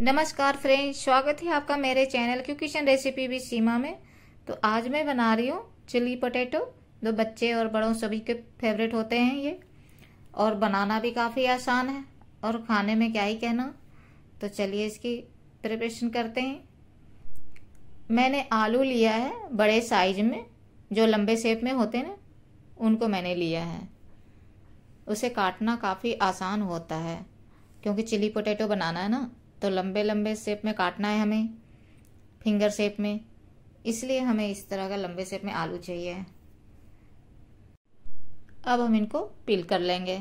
नमस्कार फ्रेंड्स स्वागत है आपका मेरे चैनल क्यू किचन रेसिपी भी सीमा में तो आज मैं बना रही हूँ चिली पोटैटो जो बच्चे और बड़ों सभी के फेवरेट होते हैं ये और बनाना भी काफ़ी आसान है और खाने में क्या ही कहना तो चलिए इसकी प्रिपरेशन करते हैं मैंने आलू लिया है बड़े साइज में जो लंबे शेप में होते हैं उनको मैंने लिया है उसे काटना काफ़ी आसान होता है क्योंकि चिली पोटैटो बनाना है ना तो लंबे लंबे शेप में काटना है हमें फिंगर शेप में इसलिए हमें इस तरह का लंबे शेप में आलू चाहिए अब हम इनको पील कर लेंगे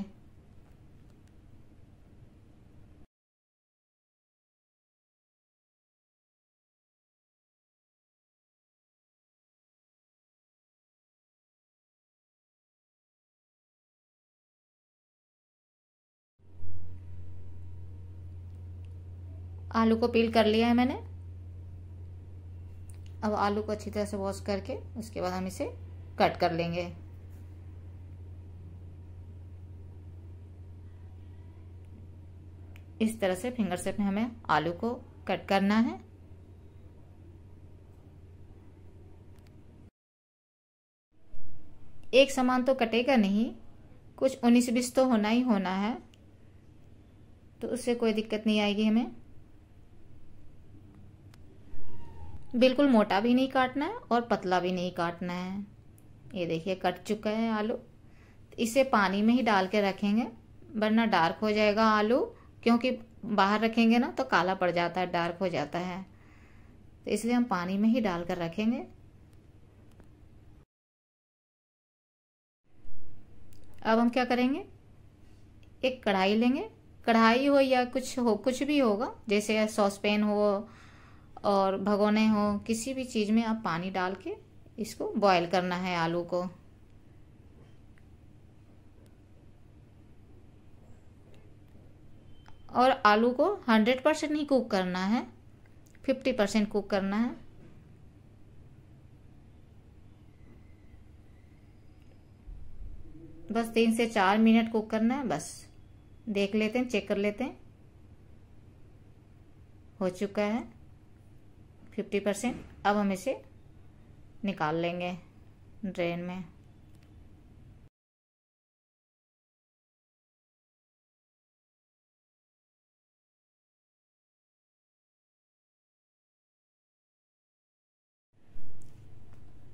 आलू को पील कर लिया है मैंने अब आलू को अच्छी तरह से वॉश करके उसके बाद हम इसे कट कर लेंगे इस तरह से फिंगर सेप में हमें आलू को कट करना है एक समान तो कटेगा नहीं कुछ उन्नीस बीस तो होना ही होना है तो उससे कोई दिक्कत नहीं आएगी हमें बिल्कुल मोटा भी नहीं काटना है और पतला भी नहीं काटना है ये देखिए कट चुका है आलू इसे पानी में ही डाल के रखेंगे वरना डार्क हो जाएगा आलू क्योंकि बाहर रखेंगे ना तो काला पड़ जाता है डार्क हो जाता है तो इसलिए हम पानी में ही डाल कर रखेंगे अब हम क्या करेंगे एक कढ़ाई लेंगे कढ़ाई हो या कुछ हो कुछ भी होगा जैसे सॉस पैन हो और भगोने हो किसी भी चीज़ में आप पानी डाल के इसको बॉयल करना है आलू को और आलू को हंड्रेड परसेंट ही कुक करना है फिफ्टी परसेंट कुक करना है बस तीन से चार मिनट कुक करना है बस देख लेते हैं चेक कर लेते हैं हो चुका है फिफ्टी परसेंट अब हम इसे निकाल लेंगे ड्रेन में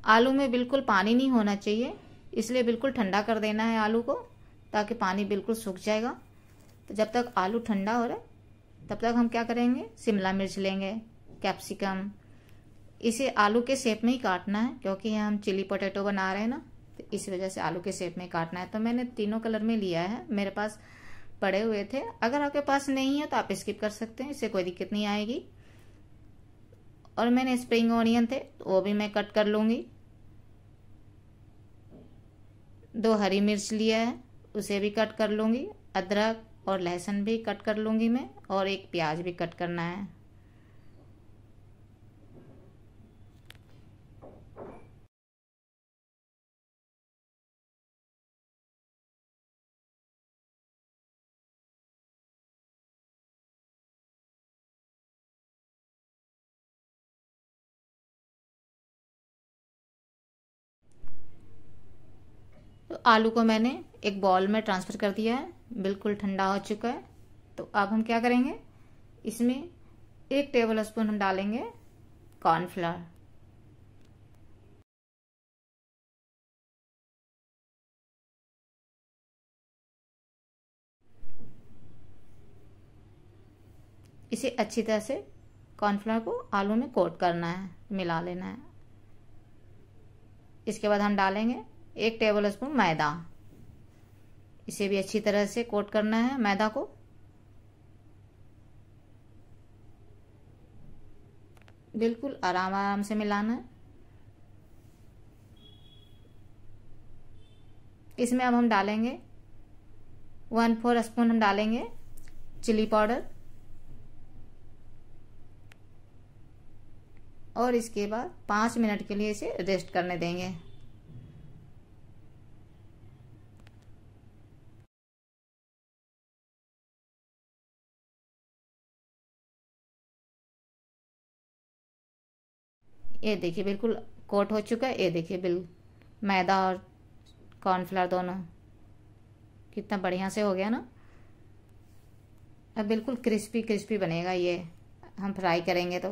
आलू में बिल्कुल पानी नहीं होना चाहिए इसलिए बिल्कुल ठंडा कर देना है आलू को ताकि पानी बिल्कुल सूख जाएगा तो जब तक आलू ठंडा हो रहा है तब तक हम क्या करेंगे शिमला मिर्च लेंगे कैप्सिकम इसे आलू के शेप में ही काटना है क्योंकि यहाँ हम चिली पोटैटो बना रहे हैं ना तो इस वजह से आलू के शेप में काटना है तो मैंने तीनों कलर में लिया है मेरे पास पड़े हुए थे अगर आपके पास नहीं है तो आप स्किप कर सकते हैं इससे कोई दिक्कत नहीं आएगी और मैंने स्प्रिंग ऑनियन थे तो वो भी मैं कट कर लूँगी दो हरी मिर्च लिया है उसे भी कट कर लूँगी अदरक और लहसुन भी कट कर लूँगी मैं और एक प्याज भी कट करना है आलू को मैंने एक बॉल में ट्रांसफ़र कर दिया है बिल्कुल ठंडा हो चुका है तो अब हम क्या करेंगे इसमें एक टेबल स्पून हम डालेंगे कॉर्नफ्लावर इसे अच्छी तरह से कॉर्नफ्लावर को आलू में कोट करना है मिला लेना है इसके बाद हम डालेंगे एक टेबल स्पून मैदा इसे भी अच्छी तरह से कोट करना है मैदा को बिल्कुल आराम आराम से मिलाना है इसमें अब हम डालेंगे वन फोर स्पून हम डालेंगे चिली पाउडर और इसके बाद पाँच मिनट के लिए इसे रेस्ट करने देंगे ये देखिए बिल्कुल कोट हो चुका है ये देखिए बिल मैदा और कॉर्नफ्लावर दोनों कितना बढ़िया से हो गया ना अब बिल्कुल क्रिस्पी क्रिस्पी बनेगा ये हम फ्राई करेंगे तो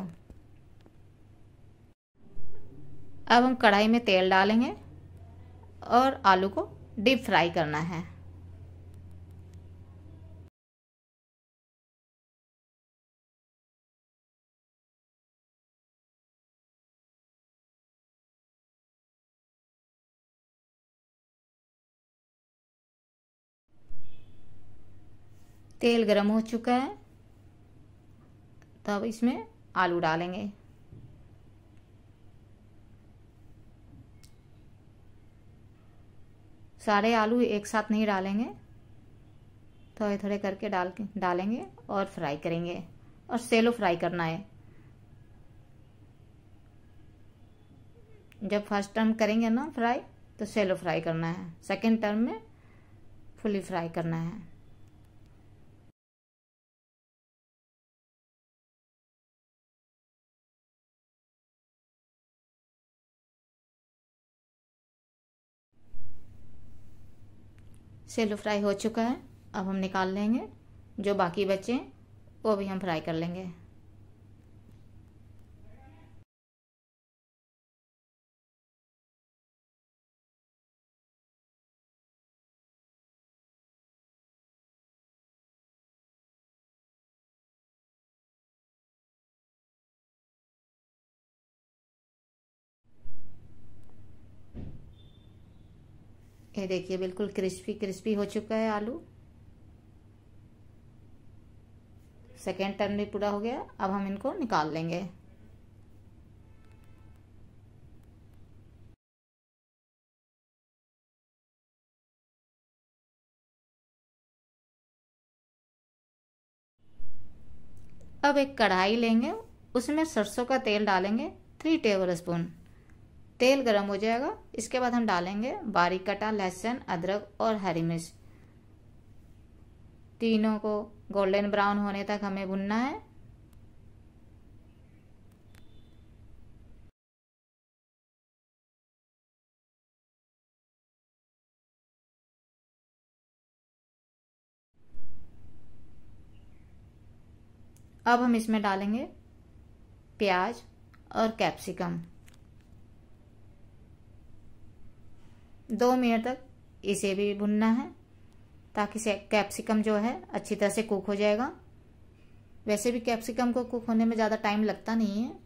अब हम कढ़ाई में तेल डालेंगे और आलू को डीप फ्राई करना है तेल गरम हो चुका है तब इसमें आलू डालेंगे सारे आलू एक साथ नहीं डालेंगे थोड़े थोड़े करके डाल डालेंगे और फ्राई करेंगे और सेलो फ्राई करना है जब फर्स्ट टर्म करेंगे ना फ्राई तो सेलो फ्राई करना है सेकेंड टर्म में फुली फ्राई करना है सेलो फ्राई हो चुका है अब हम निकाल लेंगे जो बाकी बचे वो भी हम फ्राई कर लेंगे ये देखिए बिल्कुल क्रिस्पी क्रिस्पी हो चुका है आलू सेकेंड टर्न भी पूरा हो गया अब हम इनको निकाल लेंगे अब एक कढ़ाई लेंगे उसमें सरसों का तेल डालेंगे थ्री टेबल स्पून तेल गर्म हो जाएगा इसके बाद हम डालेंगे बारीक कटा लहसुन अदरक और हरी मिर्च तीनों को गोल्डन ब्राउन होने तक हमें भुनना है अब हम इसमें डालेंगे प्याज और कैप्सिकम दो मिनट तक इसे भी भुनना है ताकि कैप्सिकम जो है अच्छी तरह से कुक हो जाएगा वैसे भी कैप्सिकम को कुक होने में ज़्यादा टाइम लगता नहीं है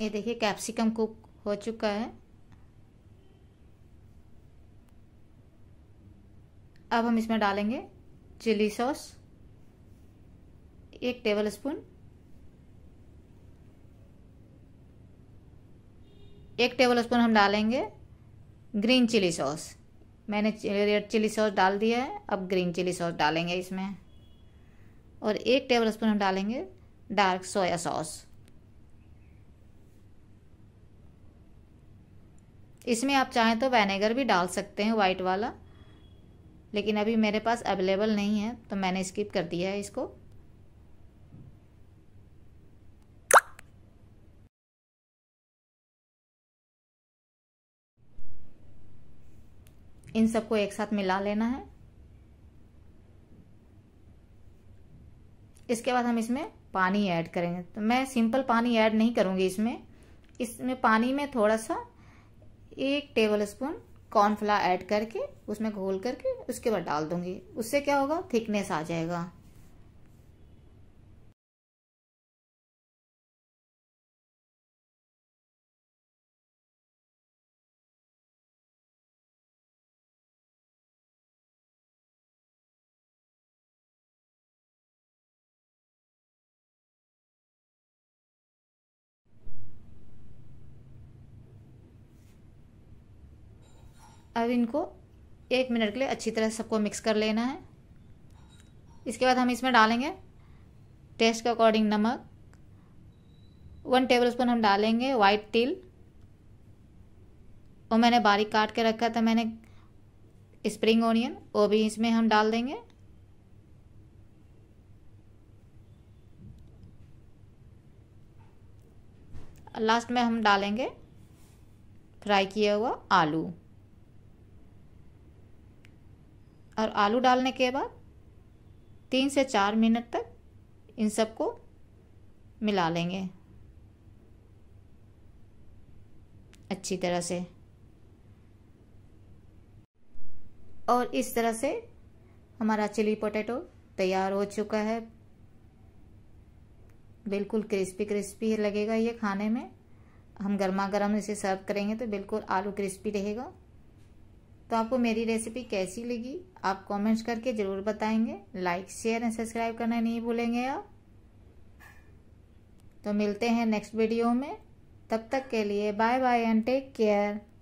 ये देखिए कैप्सिकम कुक हो चुका है अब हम इसमें डालेंगे चिली सॉस एक टेबल स्पून एक टेबल स्पून हम डालेंगे ग्रीन चिली सॉस मैंने रेड चिली सॉस डाल दिया है अब ग्रीन चिली सॉस डालेंगे इसमें और एक टेबल स्पून हम डालेंगे डार्क सोया सॉस इसमें आप चाहें तो वेनेगर भी डाल सकते हैं वाइट वाला लेकिन अभी मेरे पास अवेलेबल नहीं है तो मैंने स्किप कर दिया है इसको इन सबको एक साथ मिला लेना है इसके बाद हम इसमें पानी ऐड करेंगे तो मैं सिंपल पानी ऐड नहीं करूँगी इसमें इसमें पानी में थोड़ा सा एक टेबल स्पून कॉर्नफ्ला ऐड करके उसमें घोल करके उसके बाद डाल दूंगी उससे क्या होगा थिकनेस आ जाएगा अब इनको एक मिनट के लिए अच्छी तरह से सबको मिक्स कर लेना है इसके बाद हम इसमें डालेंगे टेस्ट के अकॉर्डिंग नमक वन टेबल स्पून हम डालेंगे वाइट तिल और मैंने बारीक काट के रखा था मैंने स्प्रिंग ऑनियन वो भी इसमें हम डाल देंगे लास्ट में हम डालेंगे फ्राई किया हुआ आलू और आलू डालने के बाद तीन से चार मिनट तक इन सबको मिला लेंगे अच्छी तरह से और इस तरह से हमारा चिली पोटैटो तैयार हो चुका है बिल्कुल क्रिस्पी क्रिस्पी लगेगा ये खाने में हम गर्मा गर्म इसे सर्व करेंगे तो बिल्कुल आलू क्रिस्पी रहेगा तो आपको मेरी रेसिपी कैसी लगी आप कमेंट्स करके ज़रूर बताएंगे लाइक शेयर एंड सब्सक्राइब करना नहीं भूलेंगे आप तो मिलते हैं नेक्स्ट वीडियो में तब तक के लिए bye bye and take care